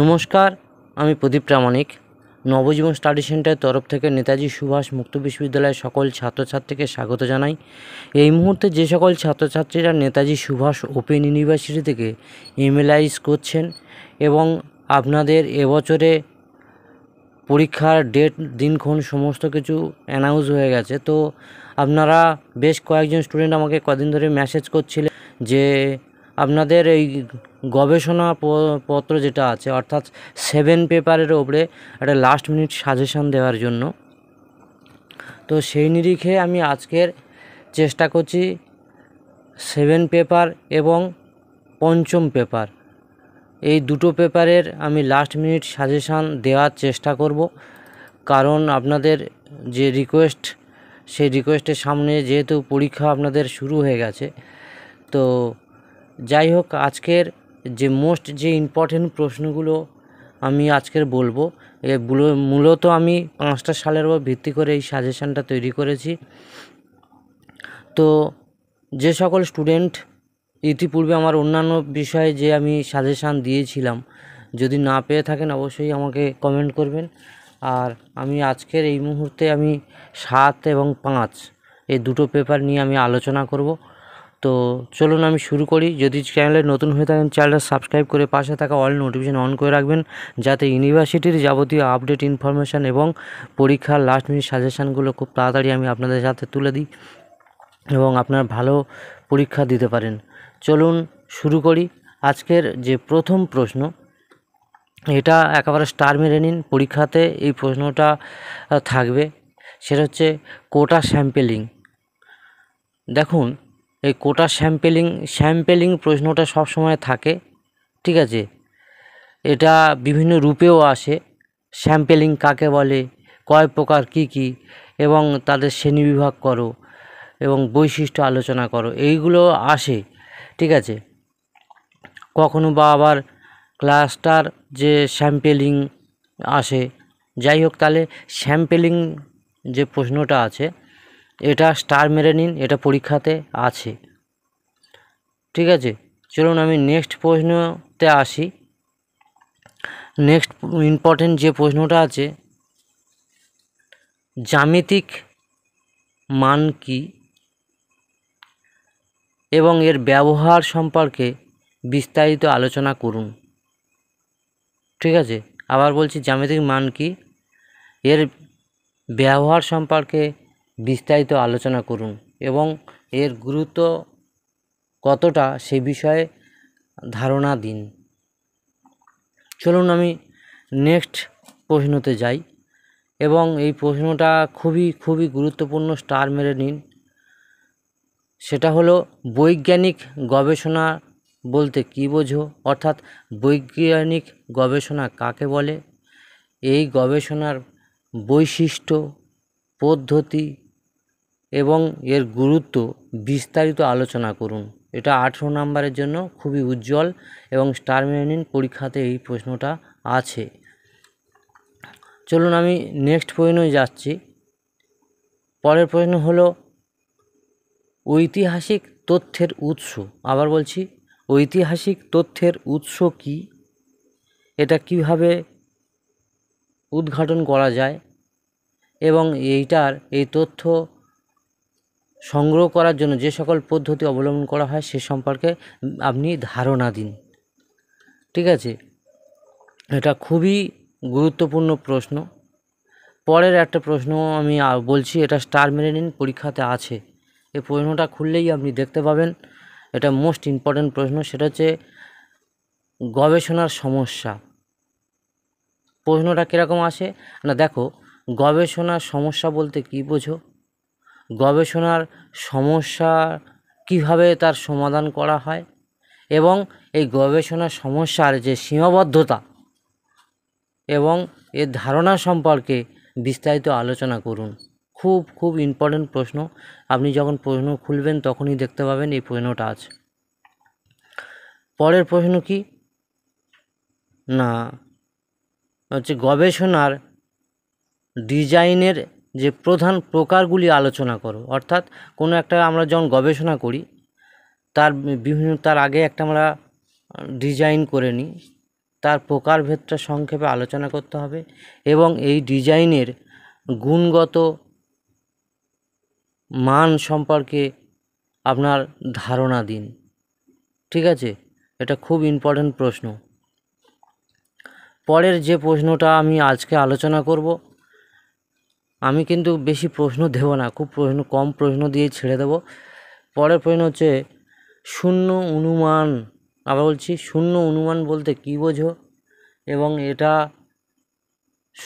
নমস্কার আমি প্রদীপ প্রামাণিক নবজীবন স্টাডি সেন্টারের তরফ থেকে নেতাজি সুভাষ মুক্ত বিশ্ববিদ্যালয়ের সকল ছাত্রছাত্রীকে স্বাগত জানাই এই মুহূর্তে যে সকল ছাত্রছাত্রীরা নেতাজি সুভাষ ওপেন ইউনিভার্সিটি থেকে এমএলআইস করছেন এবং আপনাদের এবছরে পরীক্ষার ডেট দিনক্ষণ সমস্ত কিছু অ্যানাউন্স হয়ে গেছে তো আপনারা বেশ কয়েকজন স্টুডেন্ট আমাকে কদিন ধরে মেসেজ করছিলেন যে আপনাদের এই গবেষণা পত্র যেটা আছে অর্থাৎ সেভেন পেপারের ওপরে একটা লাস্ট মিনিট সাজেশান দেওয়ার জন্য তো সেই নিরিখে আমি আজকের চেষ্টা করছি সেভেন পেপার এবং পঞ্চম পেপার এই দুটো পেপারের আমি লাস্ট মিনিট সাজেশান দেওয়ার চেষ্টা করব কারণ আপনাদের যে রিকোয়েস্ট সেই রিকোয়েস্টের সামনে যেহেতু পরীক্ষা আপনাদের শুরু হয়ে গেছে তো যাই হোক আজকের যে মোস্ট যে ইম্পর্টেন্ট প্রশ্নগুলো আমি আজকের বলবো এগুলো মূলত আমি পাঁচটা সালের উপর ভিত্তি করে এই সাজেশানটা তৈরি করেছি তো যে সকল স্টুডেন্ট ইতিপূর্বে আমার অন্যান্য বিষয়ে যে আমি সাজেশান দিয়েছিলাম যদি না পেয়ে থাকেন অবশ্যই আমাকে কমেন্ট করবেন আর আমি আজকের এই মুহূর্তে আমি সাত এবং পাঁচ এই দুটো পেপার নিয়ে আমি আলোচনা করব তো চলুন আমি শুরু করি যদি চ্যানেলে নতুন হয়ে থাকেন চ্যানেলটা সাবস্ক্রাইব করে পাশে থাকা অল নোটিফিকেশান অন করে রাখবেন যাতে ইউনিভার্সিটির যাবতীয় আপডেট ইনফরমেশান এবং পরীক্ষার লাস্ট মিনিট সাজেশানগুলো খুব তাড়াতাড়ি আমি আপনাদের সাথে তুলে দিই এবং আপনার ভালো পরীক্ষা দিতে পারেন চলুন শুরু করি আজকের যে প্রথম প্রশ্ন এটা একেবারে স্টার মেরে নিন পরীক্ষাতে এই প্রশ্নটা থাকবে সেটা হচ্ছে কোটা স্যাম্পেলিং দেখুন এই কোটা স্যাম্পেলিং স্যাম্পেলিং প্রশ্নটা সব সময় থাকে ঠিক আছে এটা বিভিন্ন রূপেও আসে স্যাম্পেলিং কাকে বলে কয় প্রকার কি কি এবং তাদের শ্রেণীবিভাগ করো এবং বৈশিষ্ট্য আলোচনা করো এইগুলো আসে ঠিক আছে কখনো বা আবার ক্লাস্টার যে স্যাম্পেলিং আসে যাই হোক তাহলে স্যাম্পেলিং যে প্রশ্নটা আছে এটা স্টার মেরে নিন এটা পরীক্ষাতে আছে ঠিক আছে চলুন আমি নেক্সট প্রশ্নতে আসি নেক্সট ইম্পর্টেন্ট যে প্রশ্নটা আছে জ্যামিতিক মান কি এবং এর ব্যবহার সম্পর্কে বিস্তারিত আলোচনা করুন ঠিক আছে আবার বলছি জ্যামিতিক মান কি এর ব্যবহার সম্পর্কে বিস্তারিত আলোচনা করুন এবং এর গুরুত্ব কতটা সে বিষয়ে ধারণা দিন চলুন আমি নেক্সট প্রশ্নতে যাই এবং এই প্রশ্নটা খুবই খুবই গুরুত্বপূর্ণ স্টার মেরে নিন সেটা হলো বৈজ্ঞানিক গবেষণা বলতে কী বোঝো অর্থাৎ বৈজ্ঞানিক গবেষণা কাকে বলে এই গবেষণার বৈশিষ্ট্য পদ্ধতি এবং এর গুরুত্ব বিস্তারিত আলোচনা করুন এটা আঠেরো নাম্বারের জন্য খুবই উজ্জ্বল এবং স্টার মেনিন পরীক্ষাতে এই প্রশ্নটা আছে চলুন আমি নেক্সট প্রশ্নে যাচ্ছি পরের প্রশ্ন হলো ঐতিহাসিক তথ্যের উৎস আবার বলছি ঐতিহাসিক তথ্যের উৎস কি এটা কিভাবে উদ্ঘাটন করা যায় এবং এইটার এই তথ্য সংগ্রহ করার জন্য যে সকল পদ্ধতি অবলম্বন করা হয় সে সম্পর্কে আপনি ধারণা দিন ঠিক আছে এটা খুবই গুরুত্বপূর্ণ প্রশ্ন পরের একটা প্রশ্ন আমি বলছি এটা স্টার মেরে নিন পরীক্ষাতে আছে এই প্রশ্নটা খুললেই আপনি দেখতে পাবেন এটা মোস্ট ইম্পর্ট্যান্ট প্রশ্ন সেটা হচ্ছে গবেষণার সমস্যা প্রশ্নটা কীরকম আসে না দেখো গবেষণার সমস্যা বলতে কী বোঝো গবেষণার সমস্যা কীভাবে তার সমাধান করা হয় এবং এই গবেষণার সমস্যার যে সীমাবদ্ধতা এবং এর ধারণা সম্পর্কে বিস্তারিত আলোচনা করুন খুব খুব ইম্পর্টেন্ট প্রশ্ন আপনি যখন প্রশ্ন খুলবেন তখনই দেখতে পাবেন এই প্রশ্নটা আছে পরের প্রশ্ন কি না হচ্ছে গবেষণার ডিজাইনের যে প্রধান প্রকারগুলি আলোচনা করো অর্থাৎ কোনো একটা আমরা যখন গবেষণা করি তার বিভিন্ন তার আগে একটা আমরা ডিজাইন করে নিই তার প্রকারভেদটা সংক্ষেপে আলোচনা করতে হবে এবং এই ডিজাইনের গুণগত মান সম্পর্কে আপনার ধারণা দিন ঠিক আছে এটা খুব ইম্পর্ট্যান্ট প্রশ্ন পরের যে প্রশ্নটা আমি আজকে আলোচনা করব আমি কিন্তু বেশি প্রশ্ন দেবো না খুব প্রশ্ন কম প্রশ্ন দিয়ে ছেড়ে দেবো পরের প্রশ্ন হচ্ছে শূন্য অনুমান আবার বলছি শূন্য অনুমান বলতে কী বোঝো এবং এটা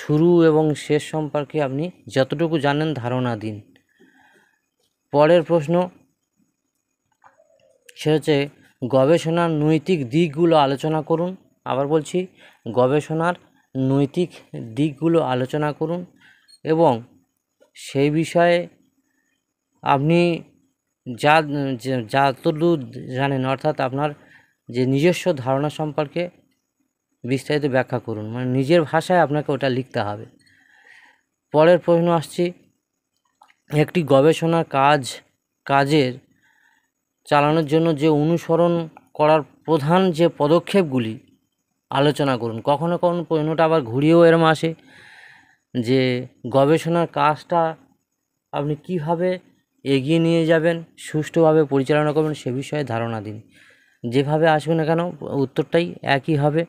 শুরু এবং শেষ সম্পর্কে আপনি যতটুকু জানেন ধারণা দিন পরের প্রশ্ন সে হচ্ছে গবেষণার নৈতিক দিকগুলো আলোচনা করুন আবার বলছি গবেষণার নৈতিক দিকগুলো আলোচনা করুন এবং সেই বিষয়ে আপনি যা যতদূর জানেন অর্থাৎ আপনার যে নিজস্ব ধারণা সম্পর্কে বিস্তারিত ব্যাখ্যা করুন মানে নিজের ভাষায় আপনাকে ওটা লিখতে হবে পরের প্রশ্ন আসছি একটি গবেষণা কাজ কাজের চালানোর জন্য যে অনুসরণ করার প্রধান যে পদক্ষেপগুলি আলোচনা করুন কখনো কখনো প্রশ্নটা আবার ঘুরিয়েও এরম আসে যে গবেষণার কাজটা আপনি কীভাবে এগিয়ে নিয়ে যাবেন সুষ্ঠুভাবে পরিচালনা করবেন সে বিষয়ে ধারণা দিন যেভাবে আসবে না কেন উত্তরটাই একই হবে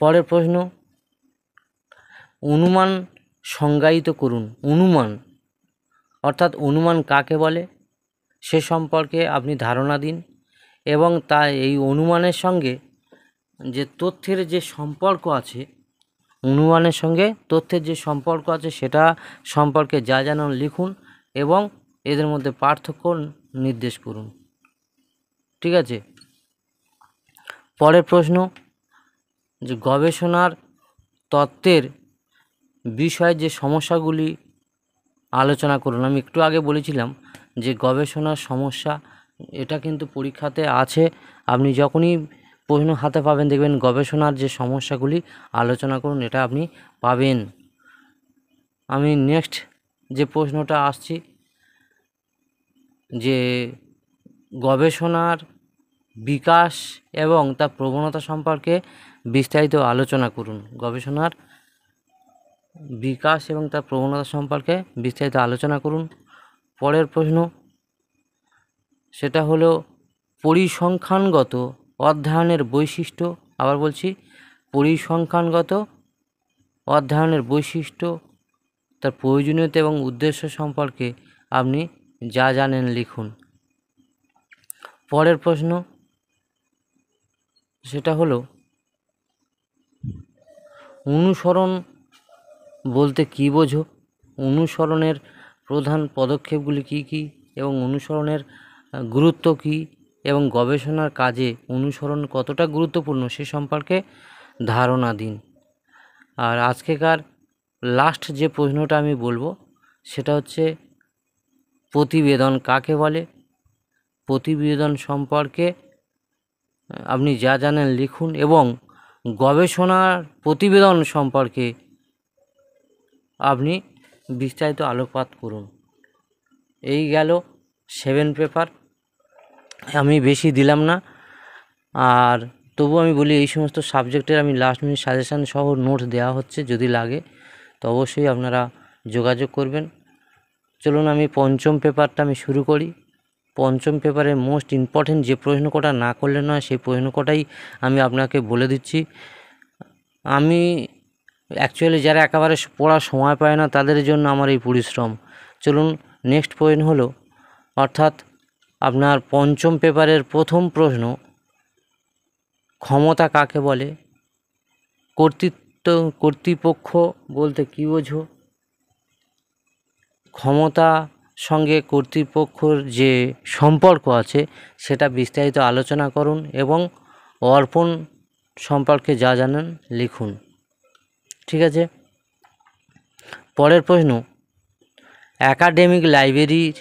পরের প্রশ্ন অনুমান সংজ্ঞায়িত করুন অনুমান অর্থাৎ অনুমান কাকে বলে সে সম্পর্কে আপনি ধারণা দিন এবং তা এই অনুমানের সঙ্গে যে তথ্যের যে সম্পর্ক আছে অনুমানের সঙ্গে তথ্যের যে সম্পর্ক আছে সেটা সম্পর্কে যা যেন লিখুন এবং এদের মধ্যে পার্থক্য নির্দেশ করুন ঠিক আছে পরের প্রশ্ন যে গবেষণার তত্ত্বের বিষয়ে যে সমস্যাগুলি আলোচনা করুন আমি একটু আগে বলেছিলাম যে গবেষণার সমস্যা এটা কিন্তু পরীক্ষাতে আছে আপনি যখনই প্রশ্ন হাতে পাবেন দেখবেন গবেষণার যে সমস্যাগুলি আলোচনা করুন এটা আপনি পাবেন আমি নেক্সট যে প্রশ্নটা আসছি যে গবেষণার বিকাশ এবং তার প্রবণতা সম্পর্কে বিস্তারিত আলোচনা করুন গবেষণার বিকাশ এবং তার প্রবণতা সম্পর্কে বিস্তারিত আলোচনা করুন পরের প্রশ্ন সেটা হলো পরিসংখ্যানগত অধ্যয়নের বৈশিষ্ট্য আবার বলছি পরিসংখ্যানগত অধ্যয়নের বৈশিষ্ট্য তার প্রয়োজনীয়তা এবং উদ্দেশ্য সম্পর্কে আপনি যা জানেন লিখুন পরের প্রশ্ন সেটা হলো অনুসরণ বলতে কি বোঝো অনুসরণের প্রধান পদক্ষেপগুলি কি কি এবং অনুসরণের গুরুত্ব কী এবং গবেষণার কাজে অনুসরণ কতটা গুরুত্বপূর্ণ সে সম্পর্কে ধারণা দিন আর আজকেকার লাস্ট যে প্রশ্নটা আমি বলবো সেটা হচ্ছে প্রতিবেদন কাকে বলে প্রতিবেদন সম্পর্কে আপনি যা জানেন লিখুন এবং গবেষণার প্রতিবেদন সম্পর্কে আপনি বিস্তারিত আলোকপাত করুন এই গেল সেভেন পেপার আমি বেশি দিলাম না আর তবু আমি বলি এই সমস্ত সাবজেক্টের আমি লাস্ট মিনিট সাজেশান সহ নোট দেওয়া হচ্ছে যদি লাগে তো অবশ্যই আপনারা যোগাযোগ করবেন চলুন আমি পঞ্চম পেপারটা আমি শুরু করি পঞ্চম পেপারে মোস্ট ইম্পর্টেন্ট যে প্রশ্ন কটা না করলে নয় সেই প্রশ্ন কটাই আমি আপনাকে বলে দিচ্ছি আমি অ্যাকচুয়ালি যারা একেবারে পড়ার সময় পায় না তাদের জন্য আমার এই পরিশ্রম চলুন নেক্সট পয়েন্ট হলো অর্থাৎ আপনার পঞ্চম পেপারের প্রথম প্রশ্ন ক্ষমতা কাকে বলে কর্তৃত্ব কর্তৃপক্ষ বলতে কী বোঝো ক্ষমতা সঙ্গে কর্তৃপক্ষর যে সম্পর্ক আছে সেটা বিস্তারিত আলোচনা করুন এবং অর্পণ সম্পর্কে যা জানেন লিখুন ঠিক আছে পরের প্রশ্ন অ্যাকাডেমিক লাইব্রেরির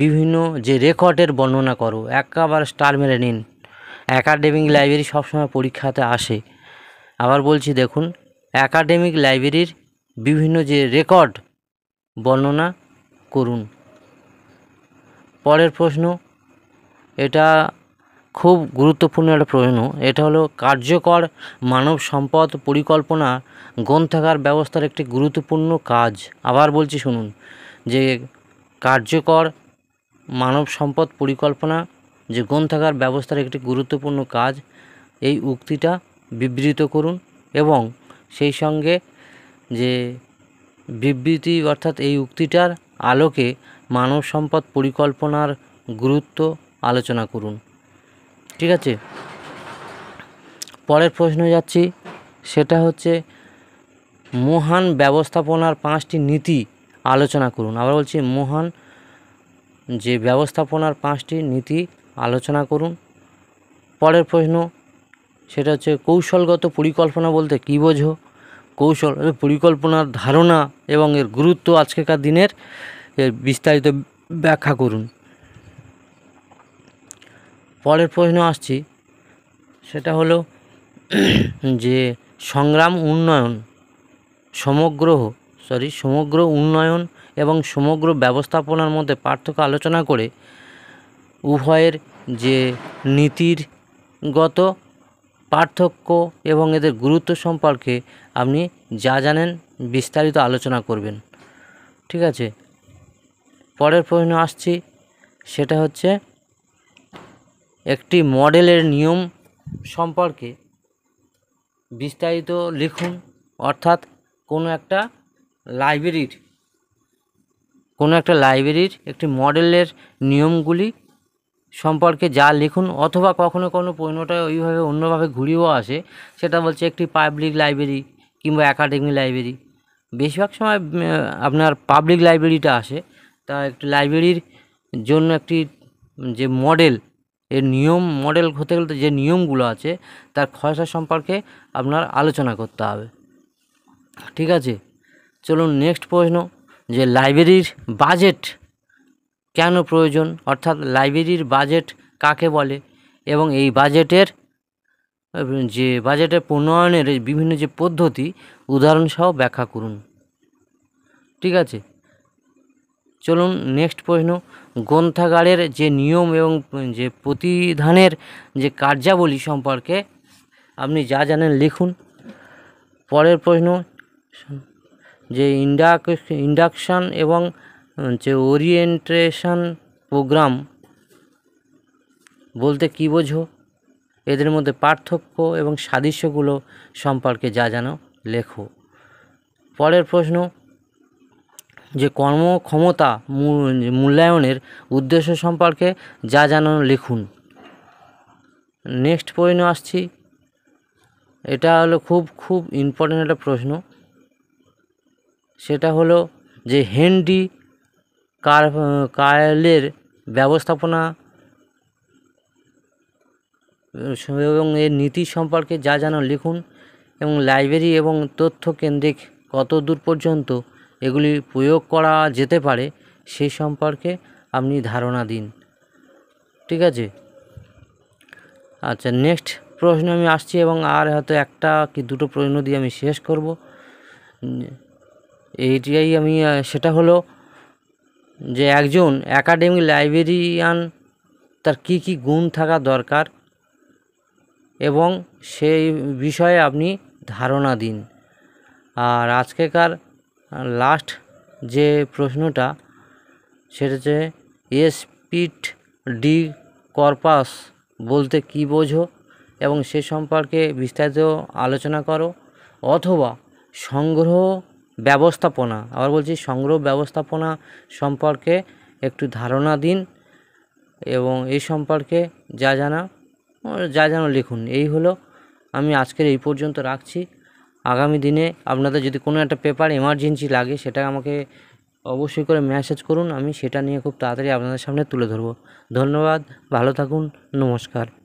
বিভিন্ন যে রেকর্ডের বর্ণনা করো একবার স্টার মেরে নিন অ্যাকাডেমিক লাইব্রেরি সবসময় পরীক্ষাতে আসে আবার বলছি দেখুন অ্যাকাডেমিক লাইব্রেরির বিভিন্ন যে রেকর্ড বর্ণনা করুন পরের প্রশ্ন এটা খুব গুরুত্বপূর্ণ একটা প্রশ্ন এটা হলো কার্যকর মানব সম্পদ পরিকল্পনা গ্রন্থাগার ব্যবস্থার একটি গুরুত্বপূর্ণ কাজ আবার বলছি শুনুন যে কার্যকর মানব সম্পদ পরিকল্পনা যে গ্রন্থাগার ব্যবস্থার একটি গুরুত্বপূর্ণ কাজ এই উক্তিটা বিবৃত করুন এবং সেই সঙ্গে যে বিবৃতি অর্থাৎ এই উক্তিটার আলোকে মানব সম্পদ পরিকল্পনার গুরুত্ব আলোচনা করুন ঠিক আছে পরের প্রশ্ন যাচ্ছি সেটা হচ্ছে মহান ব্যবস্থাপনার পাঁচটি নীতি আলোচনা করুন আবার বলছি মহান যে ব্যবস্থাপনার পাঁচটি নীতি আলোচনা করুন পরের প্রশ্ন সেটা হচ্ছে কৌশলগত পরিকল্পনা বলতে কী বোঝো কৌশল পরিকল্পনার ধারণা এবং এর গুরুত্ব আজকেকার দিনের এর বিস্তারিত ব্যাখ্যা করুন পরের প্রশ্ন আসছি সেটা হলো যে সংগ্রাম উন্নয়ন সমগ্র সরি সমগ্র উন্নয়ন এবং সমগ্র ব্যবস্থাপনার মধ্যে পার্থক্য আলোচনা করে উভয়ের যে নীতিরগত পার্থক্য এবং এদের গুরুত্ব সম্পর্কে আপনি যা জানেন বিস্তারিত আলোচনা করবেন ঠিক আছে পরের প্রশ্ন আসছি সেটা হচ্ছে একটি মডেলের নিয়ম সম্পর্কে বিস্তারিত লিখুন অর্থাৎ কোনো একটা লাইব্রেরির কোনো একটা লাইব্রেরির একটি মডেলের নিয়মগুলি সম্পর্কে যা লিখুন অথবা কখনো কোনো পণ্যটা ওইভাবে অন্যভাবে ঘুরিয়েও আসে সেটা বলছে একটি পাবলিক লাইব্রেরি কিংবা একাডেমিক লাইব্রেরি বেশিরভাগ সময় আপনার পাবলিক লাইব্রেরিটা আসে তা একটি লাইব্রেরির জন্য একটি যে মডেল এর নিয়ম মডেল হতে গেলে যে নিয়মগুলো আছে তার খরচা সম্পর্কে আপনার আলোচনা করতে হবে ঠিক আছে চলুন নেক্সট প্রশ্ন যে লাইব্রেরির বাজেট কেন প্রয়োজন অর্থাৎ লাইব্রেরির বাজেট কাকে বলে এবং এই বাজেটের যে বাজেটের প্রণয়নের বিভিন্ন যে পদ্ধতি উদাহরণসহ ব্যাখ্যা করুন ঠিক আছে চলুন নেক্সট প্রশ্ন গ্রন্থাগারের যে নিয়ম এবং যে প্রতিধানের যে কার্যাবলী সম্পর্কে আপনি যা জানেন লিখুন পরের প্রশ্ন যে ইন্ডাক ইন্ডাকশান এবং যে ওরিয়েন্টেশন প্রোগ্রাম বলতে কী বোঝো এদের মধ্যে পার্থক্য এবং সাদৃশ্যগুলো সম্পর্কে যা যেন লেখো পরের প্রশ্ন যে কর্মক্ষমতা মূল্যায়নের উদ্দেশ্য সম্পর্কে যা যেন লিখুন নেক্সট প্রশ্ন আসছি এটা হলো খুব খুব ইম্পর্টেন্ট একটা প্রশ্ন সেটা হলো যে হেনডি কার কায়লের ব্যবস্থাপনা এবং এর নীতি সম্পর্কে যা যেন লিখুন এবং লাইব্রেরি এবং তথ্য কেন্দ্রিক কত দূর পর্যন্ত এগুলি প্রয়োগ করা যেতে পারে সে সম্পর্কে আপনি ধারণা দিন ঠিক আছে আচ্ছা নেক্সট প্রশ্ন আমি আসছি এবং আর হয়তো একটা কি দুটো প্রশ্ন দিয়ে আমি শেষ করব এইটাই আমি সেটা হলো যে একজন একাডেমি লাইব্রেরিয়ান তার কি কি গুণ থাকা দরকার এবং সেই বিষয়ে আপনি ধারণা দিন আর আজকেকার লাস্ট যে প্রশ্নটা সেটা হচ্ছে এসপিট ডি কর্পাস বলতে কি বোঝো এবং সে সম্পর্কে বিস্তারিত আলোচনা করো অথবা সংগ্রহ ব্যবস্থাপনা আবার বলছি সংগ্রহ ব্যবস্থাপনা সম্পর্কে একটু ধারণা দিন এবং এই সম্পর্কে যা জানা যা জানো লিখুন এই হলো আমি আজকের এই পর্যন্ত রাখছি আগামী দিনে আপনাদের যদি কোনো একটা পেপার এমার্জেন্সি লাগে সেটা আমাকে অবশ্যই করে মেসেজ করুন আমি সেটা নিয়ে খুব তাড়াতাড়ি আপনাদের সামনে তুলে ধরব ধন্যবাদ ভালো থাকুন নমস্কার